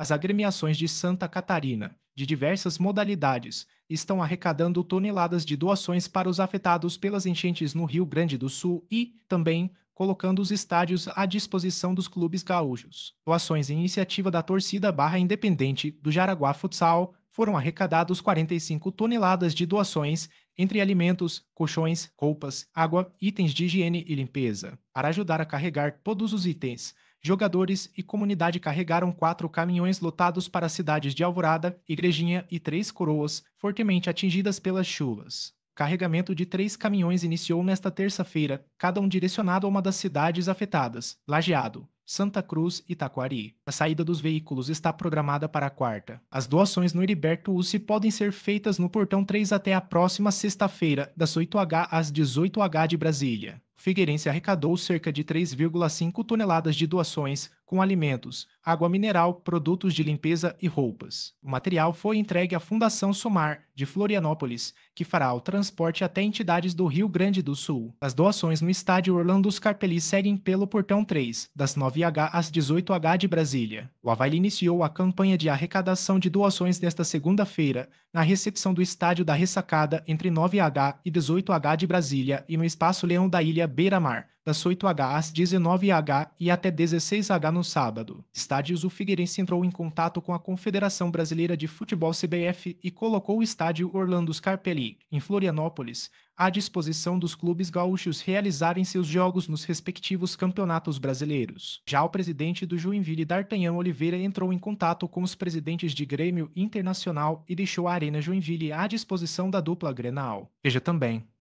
As agremiações de Santa Catarina, de diversas modalidades, estão arrecadando toneladas de doações para os afetados pelas enchentes no Rio Grande do Sul e, também, colocando os estádios à disposição dos clubes gaúchos. Doações em iniciativa da torcida Barra Independente do Jaraguá Futsal foram arrecadados 45 toneladas de doações entre alimentos, colchões, roupas, água, itens de higiene e limpeza. Para ajudar a carregar todos os itens, Jogadores e comunidade carregaram quatro caminhões lotados para as cidades de Alvorada, Igrejinha e Três Coroas, fortemente atingidas pelas chuvas. Carregamento de três caminhões iniciou nesta terça-feira, cada um direcionado a uma das cidades afetadas: Lajeado, Santa Cruz e Taquari. A saída dos veículos está programada para a quarta. As doações no Heriberto Ussi podem ser feitas no portão 3 até a próxima sexta-feira, das 8h às 18h de Brasília. Figueirense arrecadou cerca de 3,5 toneladas de doações, com alimentos, água mineral, produtos de limpeza e roupas. O material foi entregue à Fundação Somar, de Florianópolis, que fará o transporte até entidades do Rio Grande do Sul. As doações no estádio Orlando Scarpelli seguem pelo portão 3, das 9h às 18h de Brasília. O Havaí iniciou a campanha de arrecadação de doações nesta segunda-feira, na recepção do estádio da ressacada entre 9h e 18h de Brasília e no Espaço Leão da Ilha Beira-Mar das 8H às 19H e até 16H no sábado. Estádios, o Figueirense entrou em contato com a Confederação Brasileira de Futebol CBF e colocou o estádio Orlando Scarpelli, em Florianópolis, à disposição dos clubes gaúchos realizarem seus jogos nos respectivos campeonatos brasileiros. Já o presidente do Joinville, D'Artagnan Oliveira, entrou em contato com os presidentes de Grêmio Internacional e deixou a Arena Joinville à disposição da dupla Grenal. Veja também